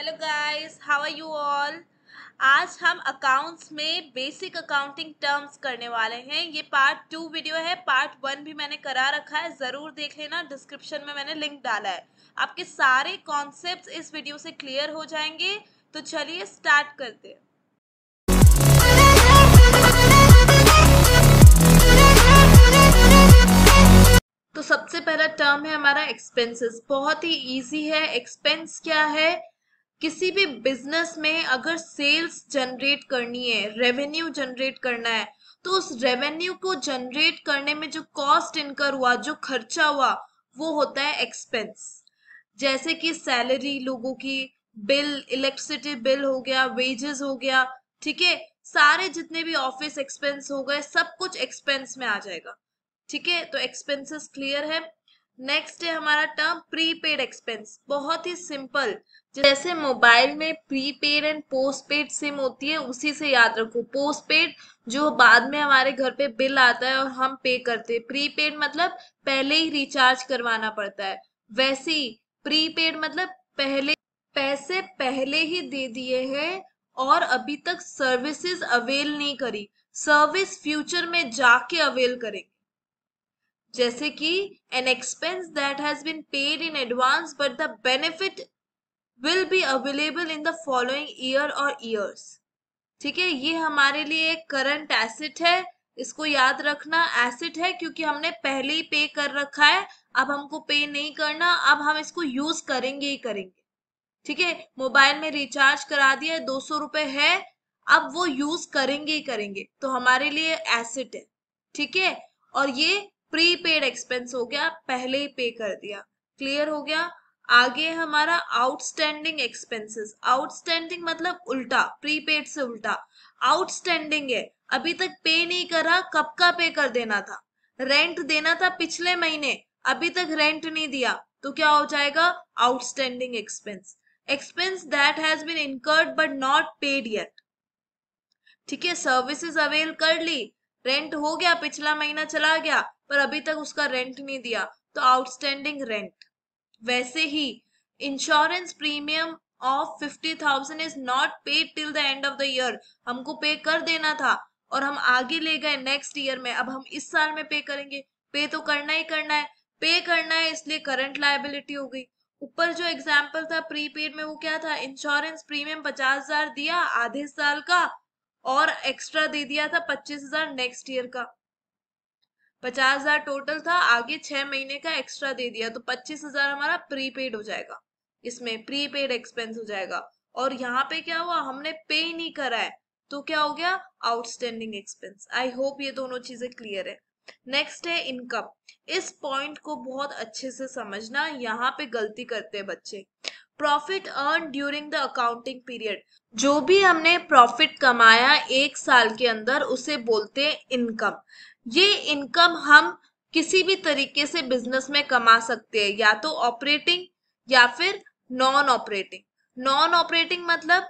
hello guys how are you all आज हम accounts में बेसिक अकाउंटिंग टर्म्स करने वाले हैं ये पार्ट टू वीडियो है पार्ट वन भी मैंने करा रखा है ज़रूर देख लेना डिस्क्रिप्शन में मैंने लिंक डाला है आपके सारे कॉन्सेप्ट्स इस वीडियो से क्लियर हो जाएंगे तो चलिए स्टार्ट करते हैं तो सबसे पहला टर्म है हमारा एक्सपेंसेस बहुत ही इजी है एक्सपेंस क्या है किसी भी बिजनेस में अगर सेल्स जनरेट करनी है रेवेन्यू जनरेट करना है तो उस रेवेन्यू को जनरेट करने में जो कॉस्ट इनकर हुआ जो खर्चा हुआ वो होता है एक्सपेंस जैसे कि सैलरी लोगों की बिल इलेक्ट्रिसिटी बिल हो गया वेजेस हो गया ठीक है सारे जितने भी ऑफिस एक्सपेंस हो गए सब कुछ एक्सपेंस में आ जाएगा ठीक है तो एक्सपेंसेस क्लियर है नेक्स्ट है हमारा टर्म प्रीपेड एक्सपेंस बहुत ही सिंपल जैसे मोबाइल में प्रीपेड एंड पोस्टपेड सिम होती है उसी से याद रखो पोस्टपेड जो बाद में हमारे घर पे बिल आता है और हम पे करते हैं प्रीपेड मतलब पहले ही रिचार्ज करवाना पड़ता है वैसे ही प्रीपेड मतलब पहले पैसे पहले ही दे दिए हैं और अभी तक सर्विसेज अवेल नहीं करी सर्विस फ्यूचर में जाके अवेल करेंगे जैसे कि an expense that has been paid in advance but the benefit will be available in the following year और ईयर्स ठीक है ये हमारे लिए एक करंट एसिट है इसको याद रखना एसेट है क्योंकि हमने पहले ही पे कर रखा है अब हमको पे नहीं करना अब हम इसको यूज करेंगे ही करेंगे ठीक है मोबाइल में रिचार्ज करा दिया है दो सौ रुपए है अब वो यूज करेंगे ही करेंगे तो हमारे लिए एसिट है ठीक है और ये प्रीपेड एक्सपेंस हो गया पहले ही पे कर दिया क्लियर हो गया आगे हमारा आउटस्टैंडिंग एक्सपेंसेस आउटस्टैंडिंग मतलब उल्टा प्रीपेड से उल्टा आउटस्टैंडिंग है अभी तक पे नहीं करा कब का पे कर देना था रेंट देना था पिछले महीने अभी तक रेंट नहीं दिया तो क्या हो जाएगा outstanding expense expense that has been incurred but not paid yet ठीक है सर्विसेज अवेल कर ली रेंट हो गया पिछला महीना चला गया पर अभी तक उसका रेंट नहीं दिया तो आउटस्टैंडिंग रेंट वैसे ही insurance premium of fifty thousand is not paid till the end of the year हमको पे कर देना था और हम आगे ले गए नेक्स्ट ईयर में अब हम इस साल में पे करेंगे पे तो करना ही करना है पे करना है इसलिए करंट लाइबिलिटी हो गई ऊपर जो एग्जाम्पल था प्रीपेड में वो क्या था इंश्योरेंस प्रीमियम पचास हजार दिया आधे साल का और एक्स्ट्रा दे दिया था पच्चीस हजार नेक्स्ट ईयर का पचास हजार टोटल था आगे छह महीने का एक्स्ट्रा दे दिया तो पच्चीस हजार हमारा प्रीपेड हो जाएगा इसमें प्रीपेड एक्सपेंस हो जाएगा और यहाँ पे क्या हुआ हमने पे नहीं करा है तो क्या हो गया आउटस्टैंडिंग एक्सपेंस आई होप ये दोनों चीजें क्लियर है नेक्स्ट है इनकम इस पॉइंट को बहुत अच्छे से समझना यहाँ पे गलती करते हैं बच्चे profit earn during the accounting period जो भी हमने प्रॉफिट कमाया एक साल के अंदर उसे बोलते हैं इनकम ये इनकम हम किसी भी तरीके से बिजनेस में कमा सकते हैं या तो ऑपरेटिंग या फिर नॉन ऑपरेटिंग नॉन ऑपरेटिंग मतलब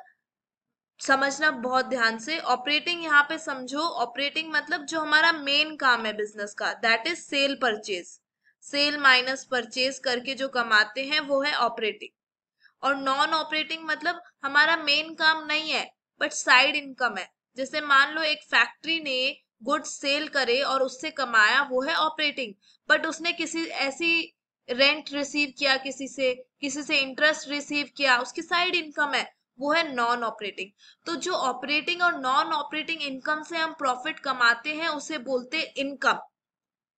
समझना बहुत ध्यान से ऑपरेटिंग यहाँ पे समझो ऑपरेटिंग मतलब जो हमारा मेन काम है बिजनेस का that is sale purchase sale minus purchase करके जो कमाते हैं वो है ऑपरेटिंग और नॉन ऑपरेटिंग मतलब हमारा मेन काम नहीं है बट साइड इनकम है जैसे मान लो एक फैक्ट्री ने गुड्स सेल करे और उससे कमाया वो है ऑपरेटिंग बट उसने किसी ऐसी रेंट रिसीव किया किसी से किसी से इंटरेस्ट रिसीव किया उसकी साइड इनकम है वो है नॉन ऑपरेटिंग तो जो ऑपरेटिंग और नॉन ऑपरेटिंग इनकम से हम प्रॉफिट कमाते हैं उसे बोलते इनकम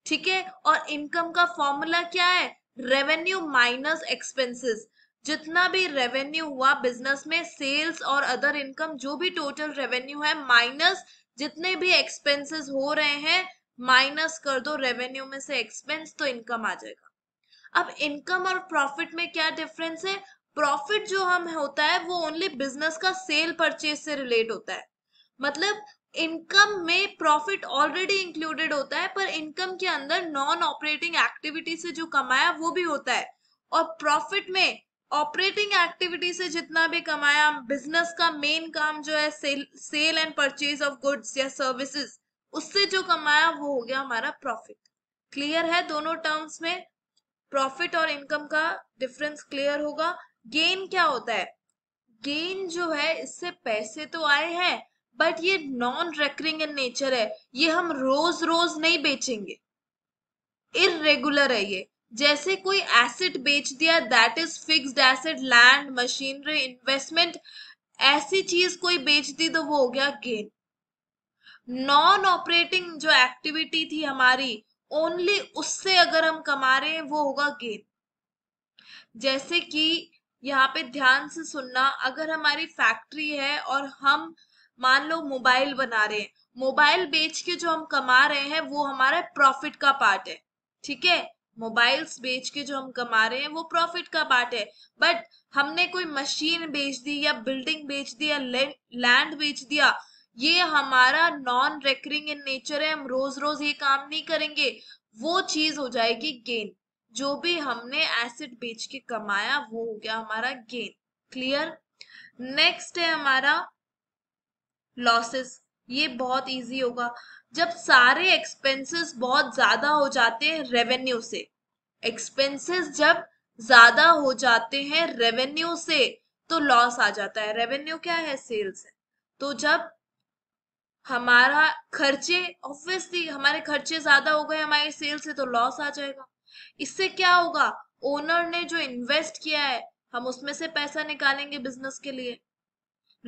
ठीक है और इनकम का फॉर्मूला क्या है रेवेन्यू माइनस एक्सपेंसेस जितना भी रेवेन्यू हुआ बिजनेस में सेल्स और अदर इनकम जो भी टोटल रेवेन्यू है माइनस जितने भी एक्सपेंसेस हो रहे हैं माइनस कर दो रेवेन्यू में से एक्सपेंस तो इनकम आ जाएगा अब इनकम और प्रॉफिट में क्या डिफरेंस है प्रॉफिट जो हम होता है वो ओनली बिजनेस का सेल परचेज से रिलेट होता है मतलब इनकम में प्रॉफिट ऑलरेडी इंक्लूडेड होता है पर इनकम के अंदर नॉन ऑपरेटिंग एक्टिविटी से जो कमाया वो भी होता है और प्रॉफिट में ऑपरेटिंग एक्टिविटी से जितना भी कमाया बिजनेस का मेन काम जो है sale and purchase of goods या सर्विसेज उससे जो कमाया वो हो गया हमारा प्रॉफिट क्लियर है दोनों टर्म्स में प्रॉफिट और इनकम का डिफरेंस क्लियर होगा गेन क्या होता है गेन जो है इससे पैसे तो आए हैं बट ये नॉन रेकरिंग इन नेचर है ये हम रोज रोज नहीं बेचेंगे इरेगुलर है ये जैसे कोई एसेट बेच दिया that is fixed asset land machinery investment ऐसी चीज कोई बेच दी तो वो हो गया गेन नॉन ऑपरेटिंग जो एक्टिविटी थी हमारी ओनली उससे अगर हम कमा रहे हैं वो होगा गेन जैसे कि यहाँ पे ध्यान से सुनना अगर हमारी फैक्ट्री है और हम मान लो मोबाइल बना रहे हैं मोबाइल बेच के जो हम कमा रहे हैं वो हमारा प्रॉफिट का पार्ट है ठीक है मोबाइल्स बेच के जो हम कमा रहे हैं वो प्रॉफिट का पार्ट है बट हमने कोई मशीन बेच दी या बिल्डिंग बेच दी या लैंड बेच दिया ये हमारा नॉन रेकरिंग इन नेचर है हम रोज रोज ये काम नहीं करेंगे वो चीज हो जाएगी गेन जो भी हमने एसिड बेच के कमाया वो हो गया हमारा गेन क्लियर नेक्स्ट है हमारा लॉसेस ये बहुत इजी होगा जब सारे एक्सपेंसेस बहुत ज्यादा हो जाते हैं रेवेन्यू से एक्सपेंसेस जब ज्यादा हो जाते हैं रेवेन्यू से तो लॉस आ जाता है रेवेन्यू क्या है सेल्स है तो जब हमारा खर्चे ऑब्वियसली हमारे खर्चे ज्यादा हो गए हमारे सेल से तो लॉस आ जाएगा इससे क्या होगा ओनर ने जो इन्वेस्ट किया है हम उसमें से पैसा निकालेंगे बिजनेस के लिए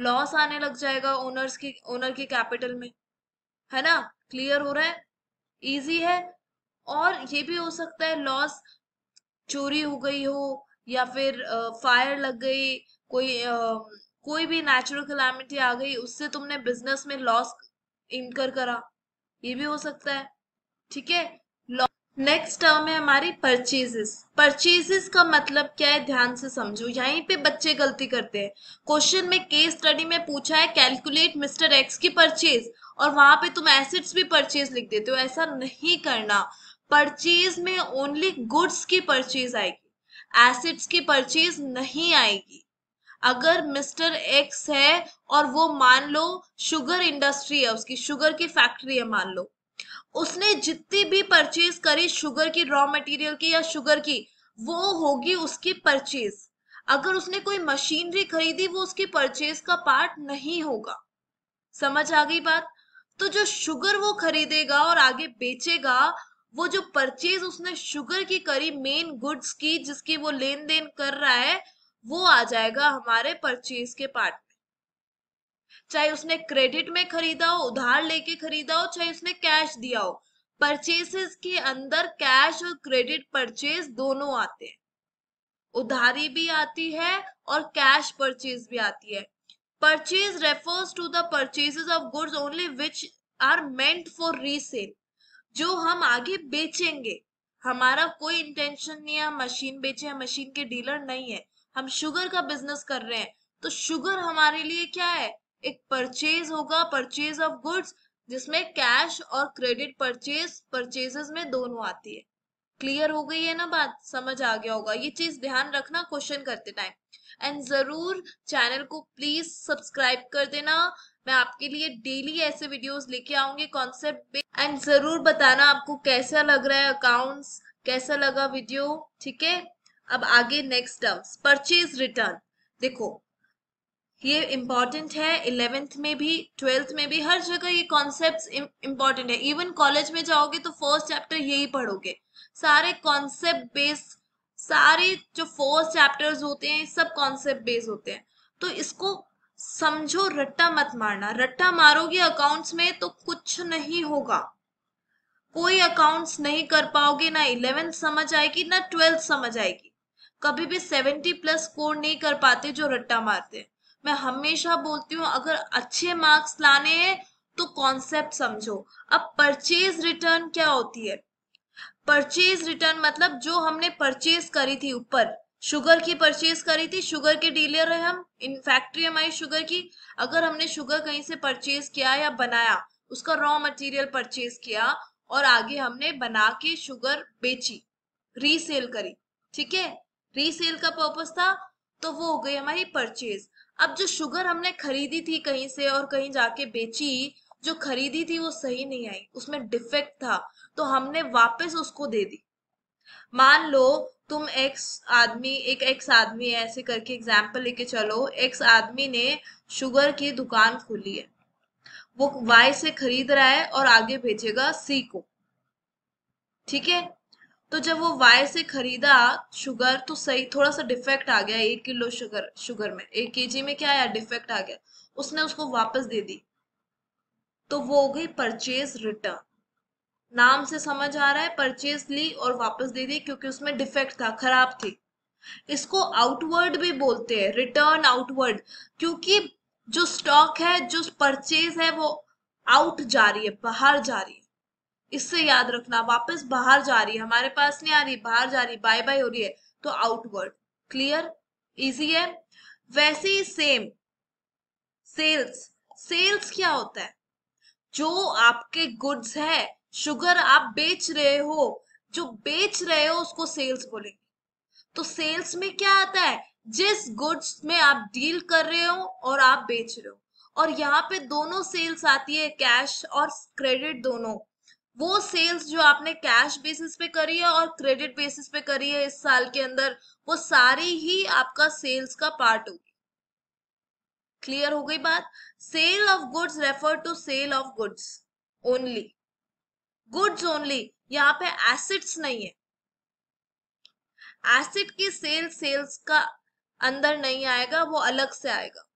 लॉस आने लग जाएगा ओनर्स की ओनर के कैपिटल में है ना क्लियर हो रहा है इजी है और ये भी हो सकता है लॉस चोरी हो गई हो या फिर फायर लग गई कोई आ, कोई भी नेचुरल कलामिटी आ गई उससे तुमने बिजनेस में लॉस इनकर करा ये भी हो सकता है ठीक है लॉस नेक्स्ट टर्म है हमारी परचेजेस परचेजेस का मतलब क्या है ध्यान से समझो यहीं पे बच्चे गलती करते हैं क्वेश्चन में केस स्टडी में पूछा है कैलकुलेट मिस्टर एक्स की परचेज और वहां पे तुम एसेट्स भी परचेज लिख देते हो ऐसा नहीं करना परचेज में ओनली गुड्स की परचेज आएगी एसेट्स की परचेज नहीं आएगी अगर मिस्टर एक्स है और वो मान लो शुगर इंडस्ट्री है उसकी शुगर की फैक्ट्री है मान लो उसने जितनी भी परचेज करी शुगर की रॉ मटेरियल की या शुगर की वो होगी उसकी परचेज अगर उसने कोई मशीनरी खरीदी वो उसकी परचेज का पार्ट नहीं होगा समझ आ गई बात तो जो शुगर वो खरीदेगा और आगे बेचेगा वो जो परचेज उसने शुगर की करी मेन गुड्स की जिसकी वो लेन देन कर रहा है वो आ जाएगा हमारे परचेज के पार्ट चाहे उसने क्रेडिट में खरीदा हो उधार लेके खरीदा हो चाहे उसने कैश दिया हो परचेसेस के अंदर कैश और क्रेडिट परचेज दोनों आते हैं उधारी भी आती है और कैश परचेज भी आती है purchase refers to the purchases of goods only which are meant for resale जो हम आगे बेचेंगे हमारा कोई इंटेंशन नहीं है हम मशीन बेचे हम मशीन के डीलर नहीं है हम शुगर का बिजनेस कर रहे हैं तो शुगर हमारे लिए क्या है एक परचेज होगा परचेज ऑफ गुड्स जिसमें कैश और क्रेडिट परचेज परचेजेस में दोनों आती है क्लियर हो गई है ना बात समझ आ गया होगा ये चीज ध्यान रखना क्वेश्चन करते टाइम एंड जरूर चैनल को प्लीज सब्सक्राइब कर देना मैं आपके लिए डेली ऐसे वीडियोस लेके आऊंगी कॉन्सेप्ट एंड जरूर बताना आपको कैसा लग रहा है अकाउंट्स कैसा लगा वीडियो ठीक है अब आगे नेक्स्ट टर्म्स परचेज रिटर्न देखो ये इम्पॉर्टेंट है इलेवेंथ में भी ट्वेल्थ में भी हर जगह ये कॉन्सेप्ट इम्पॉर्टेंट है इवन कॉलेज में जाओगे तो फर्स्ट चैप्टर यही पढ़ोगे सारे कॉन्सेप्ट बेस्ड सारे जो फोर्स चैप्टर्स होते हैं सब कॉन्सेप्ट बेस्ड होते हैं तो इसको समझो रट्टा मत मारना रट्टा मारोगे अकाउंट्स में तो कुछ नहीं होगा कोई अकाउंट्स नहीं कर पाओगे ना इलेवेंथ समझ आएगी ना ट्वेल्थ समझ आएगी कभी भी सेवेंटी प्लस स्कोर नहीं कर पाते जो रट्टा मारते हैं मैं हमेशा बोलती हूँ अगर अच्छे मार्क्स लाने हैं तो कॉन्सेप्ट समझो अब परचेज रिटर्न क्या होती है परचेज रिटर्न मतलब जो हमने परचेज करी थी ऊपर शुगर की परचेज करी थी शुगर के डीलर है हम इन फैक्ट्री हमारी शुगर की अगर हमने शुगर कहीं से परचेज किया या बनाया उसका रॉ मटेरियल परचेज किया और आगे हमने बना के शुगर बेची रीसेल करी ठीक है रीसेल का पर्पज था तो वो हो गई हमारी परचेज अब जो शुगर हमने खरीदी थी कहीं से और कहीं जाके बेची जो खरीदी थी वो सही नहीं आई उसमें डिफेक्ट था तो हमने वापस उसको दे दी मान लो तुम एक्स आदमी एक एक्स आदमी ऐसे करके एग्जाम्पल लेके चलो एक्स आदमी ने शुगर की दुकान खोली है वो वाई से खरीद रहा है और आगे भेजेगा सी को ठीक है तो जब वो वाय से खरीदा शुगर तो सही थोड़ा सा डिफेक्ट आ गया एक किलो शुगर शुगर में एक के में क्या आया डिफेक्ट आ गया उसने उसको वापस दे दी तो वो हो गई परचेज रिटर्न नाम से समझ आ रहा है परचेज ली और वापस दे दी क्योंकि उसमें डिफेक्ट था खराब थी इसको आउटवर्ड भी बोलते हैं रिटर्न आउटवर्ड क्योंकि जो स्टॉक है जो परचेज है वो आउट जा रही है बाहर जा रही है इससे याद रखना वापस बाहर जा रही है हमारे पास नहीं आ रही बाहर जा रही बाय बाय हो रही है तो आउटवर्ड क्लियर इजी है वैसे ही सेम सेल्स सेल्स क्या होता है जो आपके गुड्स है शुगर आप बेच रहे हो जो बेच रहे हो उसको सेल्स बोलेंगे तो सेल्स में क्या आता है जिस गुड्स में आप डील कर रहे हो और आप बेच रहे हो और यहाँ पे दोनों सेल्स आती है कैश और क्रेडिट दोनों वो सेल्स जो आपने कैश बेसिस पे करी है और क्रेडिट बेसिस पे करी है इस साल के अंदर वो सारी ही आपका सेल्स का पार्ट होगी क्लियर हो गई बात sale of goods refer to sale of goods only goods only यहाँ पे एसिड्स नहीं है एसिड की सेल सेल्स का अंदर नहीं आएगा वो अलग से आएगा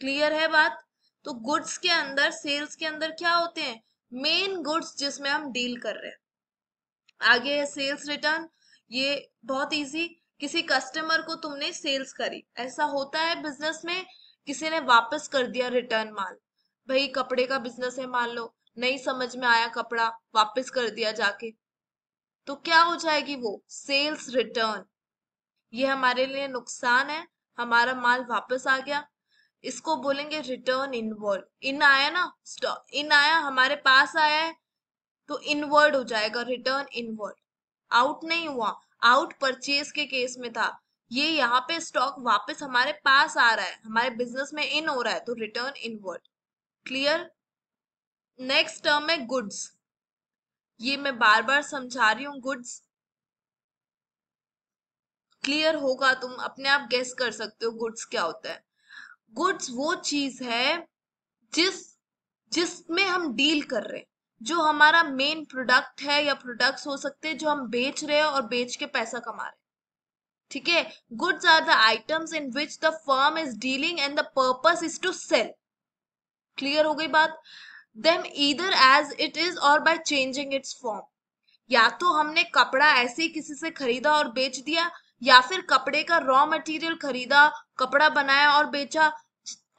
क्लियर है बात तो गुड्स के अंदर सेल्स के अंदर क्या होते हैं मेन गुड्स जिसमें हम डील कर रहे हैं आगे है सेल्स रिटर्न ये बहुत इजी किसी कस्टमर को तुमने सेल्स करी ऐसा होता है बिजनेस में किसी ने वापस कर दिया रिटर्न माल भाई कपड़े का बिजनेस है मान लो नहीं समझ में आया कपड़ा वापस कर दिया जाके तो क्या हो जाएगी वो सेल्स रिटर्न ये हमारे लिए नुकसान है हमारा माल वापस आ गया इसको बोलेंगे रिटर्न इनवर्ड इन आया ना इन आया हमारे पास आया है तो इनवर्ड हो जाएगा रिटर्न इनवर्ड आउट नहीं हुआ आउट परचेज के केस में था ये यहाँ पे स्टॉक वापस हमारे पास आ रहा है हमारे बिजनेस में इन हो रहा है तो return inward clear next term है गुड्स ये मैं बार बार समझा रही हूँ गुड्स क्लियर होगा तुम अपने आप गेस कर सकते हो गुड्स क्या होता है गुड्स वो चीज है जिस जिसमें हम डील कर रहे हैं जो हमारा मेन प्रोडक्ट है या प्रोडक्ट्स हो सकते हैं जो हम बेच रहे हैं और बेच के पैसा कमा रहे ठीक है goods are the items in which the firm is dealing and the purpose is to sell clear हो गई बात them either as it is or by changing its form या तो हमने कपड़ा ऐसे ही किसी से खरीदा और बेच दिया या फिर कपड़े का रॉ मटेरियल खरीदा कपड़ा बनाया और बेचा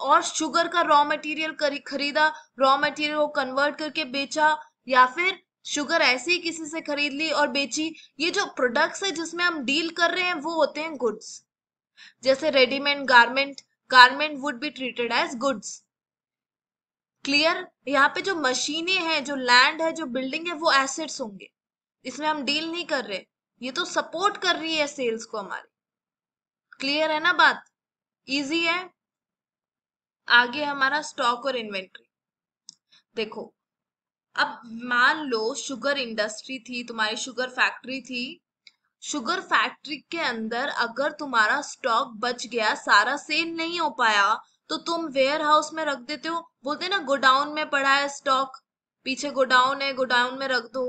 और शुगर का रॉ मटेरियल खरीदा रॉ मटेरियल को कन्वर्ट करके बेचा या फिर शुगर ऐसे ही किसी से खरीद ली और बेची ये जो प्रोडक्ट्स है जिसमें हम डील कर रहे हैं वो होते हैं गुड्स जैसे readymade garment garment would be treated as goods clear यहाँ पे जो मशीनें हैं जो लैंड है जो बिल्डिंग है वो एसेट्स होंगे इसमें हम डील नहीं कर रहे ये तो सपोर्ट कर रही है सेल्स को हमारी क्लियर है ना बात इजी है आगे हमारा स्टॉक और इन्वेंट्री देखो अब मान लो शुगर इंडस्ट्री थी तुम्हारी शुगर फैक्ट्री थी शुगर फैक्ट्री के अंदर अगर तुम्हारा स्टॉक बच गया सारा सेल नहीं हो पाया तो तुम वेयर हाउस में रख देते हो बोलते ना गोडाउन में पड़ा है स्टॉक पीछे गोडाउन है गोडाउन में रख दो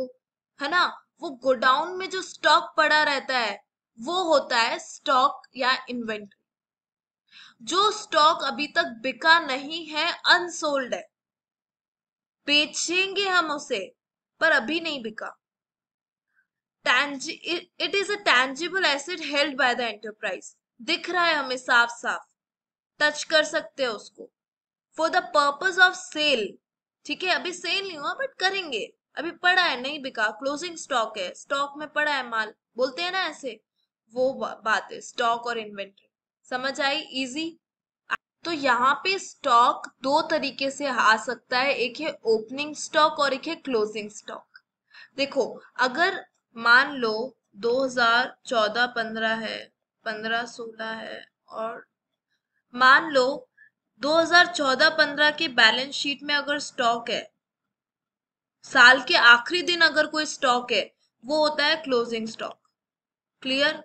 है ना वो गोडाउन में जो स्टॉक पड़ा रहता है वो होता है स्टॉक या इन्वेंट्री जो स्टॉक अभी तक बिका नहीं है अनसोल्ड है बेचेंगे हम उसे पर अभी नहीं बिका it is a tangible asset held by the enterprise दिख रहा है हमें साफ साफ टच कर सकते हैं उसको for the purpose of sale ठीक है अभी सेल नहीं हुआ बट करेंगे अभी पड़ा है नहीं बिका क्लोजिंग स्टॉक है स्टॉक में पड़ा है माल बोलते हैं ना ऐसे वो बात है स्टॉक और इन्वेंट्री समझ आई इजी तो यहाँ पे स्टॉक दो तरीके से आ सकता है एक है ओपनिंग स्टॉक और एक है क्लोजिंग स्टॉक देखो अगर मान लो 2014 15 है 15 16 है और मान लो 2014-15 के बैलेंस शीट में अगर स्टॉक है साल के आखिरी दिन अगर कोई स्टॉक है वो होता है क्लोजिंग स्टॉक क्लियर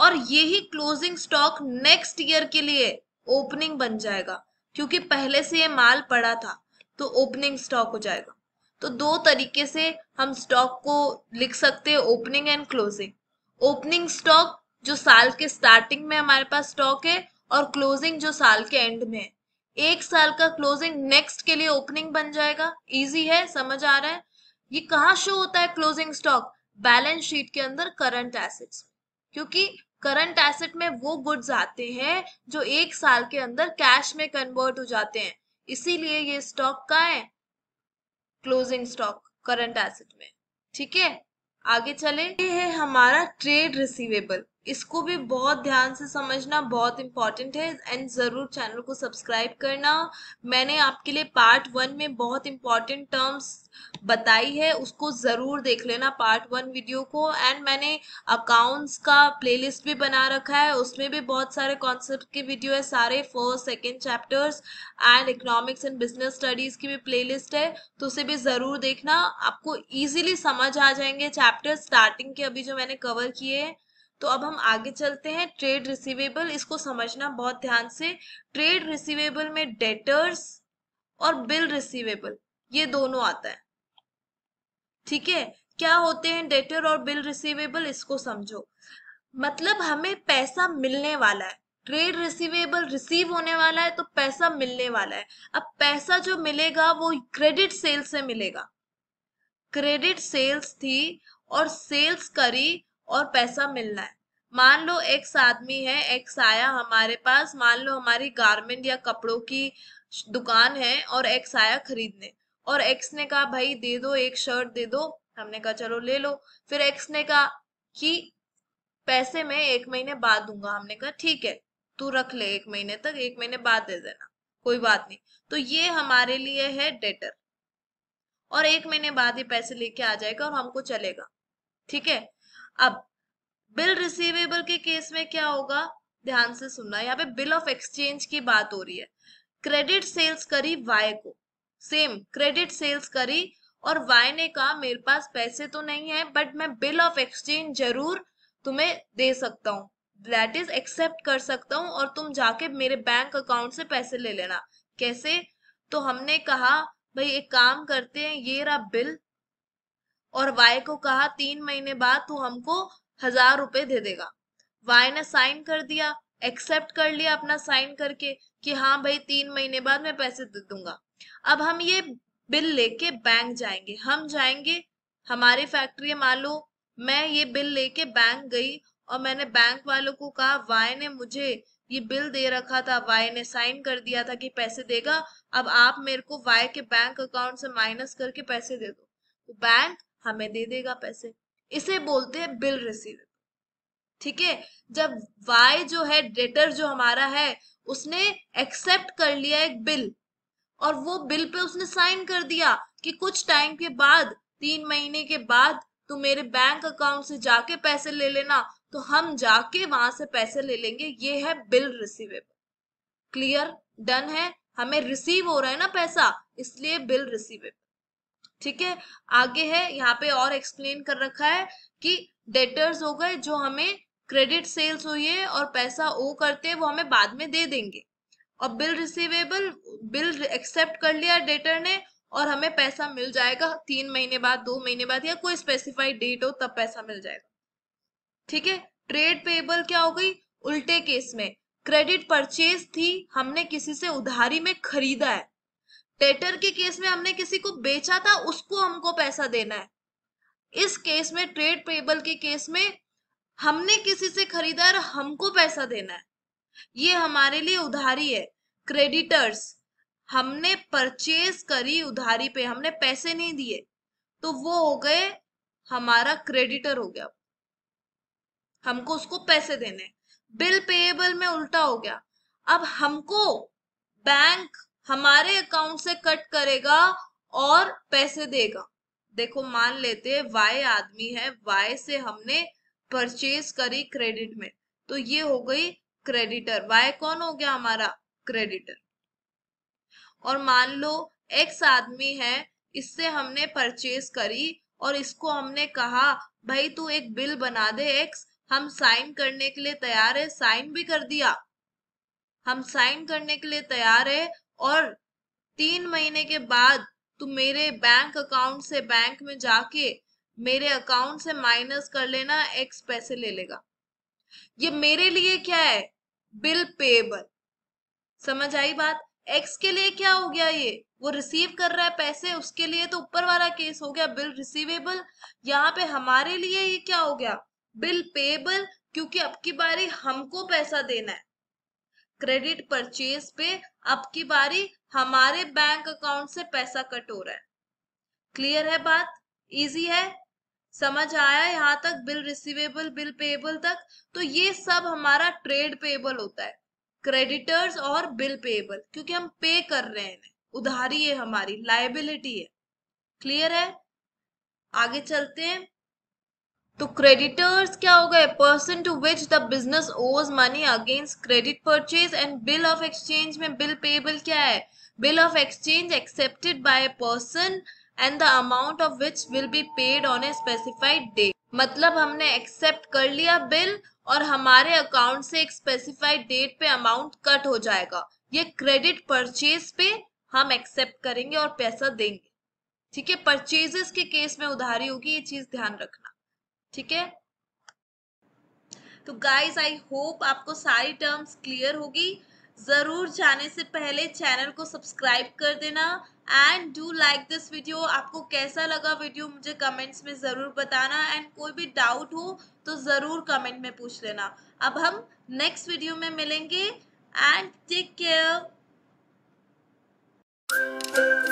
और यही क्लोजिंग स्टॉक नेक्स्ट ईयर के लिए ओपनिंग बन जाएगा क्योंकि पहले से ये माल पड़ा था तो ओपनिंग स्टॉक हो जाएगा तो दो तरीके से हम स्टॉक को लिख सकते हैं opening and closing opening stock जो साल के स्टार्टिंग में हमारे पास स्टॉक है और क्लोजिंग जो साल के एंड में है एक साल का क्लोजिंग नेक्स्ट के लिए ओपनिंग बन जाएगा इजी है समझ आ रहा है ये कहाँ शो होता है क्लोजिंग स्टॉक बैलेंस शीट के अंदर करंट एसेट्स क्योंकि करंट एसेट में वो गुड्स आते हैं जो एक साल के अंदर कैश में कन्वर्ट हो जाते हैं इसीलिए ये स्टॉक का है क्लोजिंग स्टॉक करंट एसेट में ठीक है आगे चले ये है हमारा ट्रेड रिसीवेबल इसको भी बहुत ध्यान से समझना बहुत इम्पॉर्टेंट है एंड ज़रूर चैनल को सब्सक्राइब करना मैंने आपके लिए पार्ट वन में बहुत इम्पॉर्टेंट टर्म्स बताई है उसको ज़रूर देख लेना पार्ट वन वीडियो को एंड मैंने अकाउंट्स का प्लेलिस्ट भी बना रखा है उसमें भी बहुत सारे कॉन्सेप्ट के वीडियो है सारे first second chapters and economics and business studies की भी प्ले है तो उसे भी ज़रूर देखना आपको ईजिली समझ आ जाएंगे चैप्टर स्टार्टिंग के अभी जो मैंने कवर किए हैं तो अब हम आगे चलते हैं ट्रेड रिसीवेबल इसको समझना बहुत ध्यान से ट्रेड रिसीवेबल में डेटर्स और बिल रिसीवेबल ये दोनों आता है ठीक है क्या होते हैं डेटर और बिल रिसीवेबल इसको समझो मतलब हमें पैसा मिलने वाला है ट्रेड रिसीवेबल रिसीव होने वाला है तो पैसा मिलने वाला है अब पैसा जो मिलेगा वो क्रेडिट सेल्स से मिलेगा क्रेडिट सेल्स थी और सेल्स करी और पैसा मिलना है मान लो एक्स आदमी है एक साया हमारे पास मान लो हमारी गारमेंट या कपड़ों की दुकान है और एक साया खरीदने और एक्स ने कहा भाई दे दो एक शर्ट दे दो हमने कहा चलो ले लो फिर एक्स ने कहा कि पैसे मैं एक महीने बाद दूंगा हमने कहा ठीक है तू रख ले एक महीने तक एक महीने बाद दे देना कोई बात नहीं तो ये हमारे लिए है डेटर और एक महीने बाद ये पैसे लेके आ जाएगा और हमको चलेगा ठीक है अब बिल रिसीवेबल के केस में क्या होगा ध्यान से सुनना यहाँ पे बिल ऑफ एक्सचेंज की बात हो रही है क्रेडिट सेल्स करी वाई को सेम क्रेडिट सेल्स करी और वाई ने कहा मेरे पास पैसे तो नहीं है बट मैं बिल ऑफ एक्सचेंज जरूर तुम्हें दे सकता हूँ दैट इज एक्सेप्ट कर सकता हूँ और तुम जाके मेरे बैंक अकाउंट से पैसे ले लेना कैसे तो हमने कहा भाई एक काम करते हैं ये रहा बिल और वाई को कहा तीन महीने बाद तू हमको हजार रुपए दे देगा वाई ने साइन कर दिया एक्सेप्ट कर लिया अपना साइन करके कि हाँ भाई तीन महीने बाद मैं पैसे दे दूंगा अब हम ये बिल लेके बैंक जाएंगे हम जाएंगे हमारी फैक्ट्री मान लो मैं ये बिल लेके बैंक गई और मैंने बैंक वालों को कहा वाई ने मुझे ये बिल दे रखा था वाई ने साइन कर दिया था कि पैसे देगा अब आप मेरे को वाई के बैंक अकाउंट से माइनस करके पैसे दे दो तो बैंक हमें दे देगा पैसे इसे बोलते हैं बिल रिसीवेबल ठीक है जब वाई जो है डेटर जो हमारा है उसने एक्सेप्ट कर लिया एक बिल और वो बिल पे उसने साइन कर दिया कि कुछ टाइम के बाद तीन महीने के बाद तुम मेरे बैंक अकाउंट से जाके पैसे ले लेना तो हम जाके वहां से पैसे ले लेंगे ये है बिल रिसीवेबल क्लियर डन है हमें रिसीव हो रहा है ना पैसा इसलिए बिल रिसीवेबल ठीक है आगे है यहाँ पे और एक्सप्लेन कर रखा है कि डेटर्स हो गए जो हमें क्रेडिट सेल्स हुई है और पैसा ओ करते हैं वो हमें बाद में दे देंगे और बिल रिसीवेबल बिल एक्सेप्ट कर लिया डेटर ने और हमें पैसा मिल जाएगा तीन महीने बाद दो महीने बाद या कोई स्पेसिफाइड डेट हो तब पैसा मिल जाएगा ठीक है ट्रेड पेबल क्या हो गई उल्टे केस में क्रेडिट परचेज थी हमने किसी से उधारी में खरीदा है टेटर के केस में हमने किसी को बेचा था उसको हमको पैसा देना है इस केस में ट्रेड पेबल के केस में हमने किसी से खरीदा और हमको पैसा देना है ये हमारे लिए उधारी है क्रेडिटर्स हमने परचेज करी उधारी पे हमने पैसे नहीं दिए तो वो हो गए हमारा क्रेडिटर हो गया हमको उसको पैसे देने बिल पेएबल में उल्टा हो गया अब हमको बैंक हमारे अकाउंट से कट करेगा और पैसे देगा देखो मान लेते हैं वाई आदमी है वाई से हमने परचेज करी क्रेडिट में तो ये हो गई क्रेडिटर वाई कौन हो गया हमारा क्रेडिटर और मान लो एक्स आदमी है इससे हमने परचेज करी और इसको हमने कहा भाई तू एक बिल बना दे एक्स हम साइन करने के लिए तैयार है साइन भी कर दिया हम साइन करने के लिए तैयार है और तीन महीने के बाद तुम मेरे बैंक अकाउंट से बैंक में जाके मेरे अकाउंट से माइनस कर लेना एक्स पैसे ले लेगा ये मेरे लिए क्या है बिल पेबल समझ आई बात एक्स के लिए क्या हो गया ये वो रिसीव कर रहा है पैसे उसके लिए तो ऊपर वाला केस हो गया बिल रिसीवेबल यहाँ पे हमारे लिए ये क्या हो गया बिल पेबल क्योंकि अब की बारी हमको पैसा देना है क्रेडिट परचेज पे अब की बारी हमारे बैंक अकाउंट से पैसा कट हो रहा है क्लियर है बात इजी है समझ आया यहाँ तक बिल रिसीवेबल बिल पेबल तक तो ये सब हमारा ट्रेड पेबल होता है क्रेडिटर्स और बिल पेबल क्योंकि हम पे कर रहे हैं उधारी है हमारी लाइबिलिटी है क्लियर है आगे चलते हैं तो क्रेडिटर्स क्या हो गए person to which the business owes money against credit purchase and bill of exchange में बिल पेबल क्या है bill of exchange accepted by person and the amount of which will be paid on a specified day मतलब हमने accept कर लिया bill और हमारे account से एक स्पेसिफाइड डेट पे अमाउंट कट हो जाएगा ये क्रेडिट परचेज पे हम एक्सेप्ट करेंगे और पैसा देंगे ठीक है परचेजेस के केस में उधारी होगी ये चीज ध्यान रखना ठीक है तो गाइज आई होप आपको सारी टर्म्स क्लियर होगी ज़रूर जाने से पहले चैनल को सब्सक्राइब कर देना and do like this video आपको कैसा लगा वीडियो मुझे कमेंट्स में ज़रूर बताना एंड कोई भी डाउट हो तो ज़रूर कमेंट में पूछ लेना अब हम नेक्स्ट वीडियो में मिलेंगे एंड टेक केयर